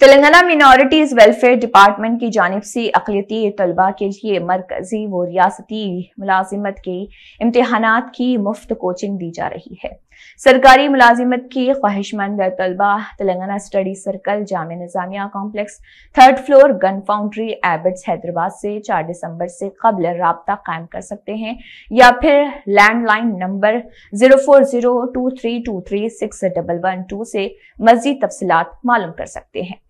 Telangana मिनॉरिटीज welfare department की जानब से अकलीती तलबा के लिए मरकजी व रियासती मुलाजिमत के इम्तहान की मुफ्त कोचिंग दी जा रही है सरकारी मुलाजिमत की ख्वाहिशमंद तलबा तेलंगाना स्टडी सर्कल जाम Nizamia complex third floor gun foundry Abids Hyderabad से चार दिसंबर से कबल रबता कायम कर सकते हैं या फिर landline number zero four zero two three two three six double one two से मजीद तफसलत मालूम कर सकते हैं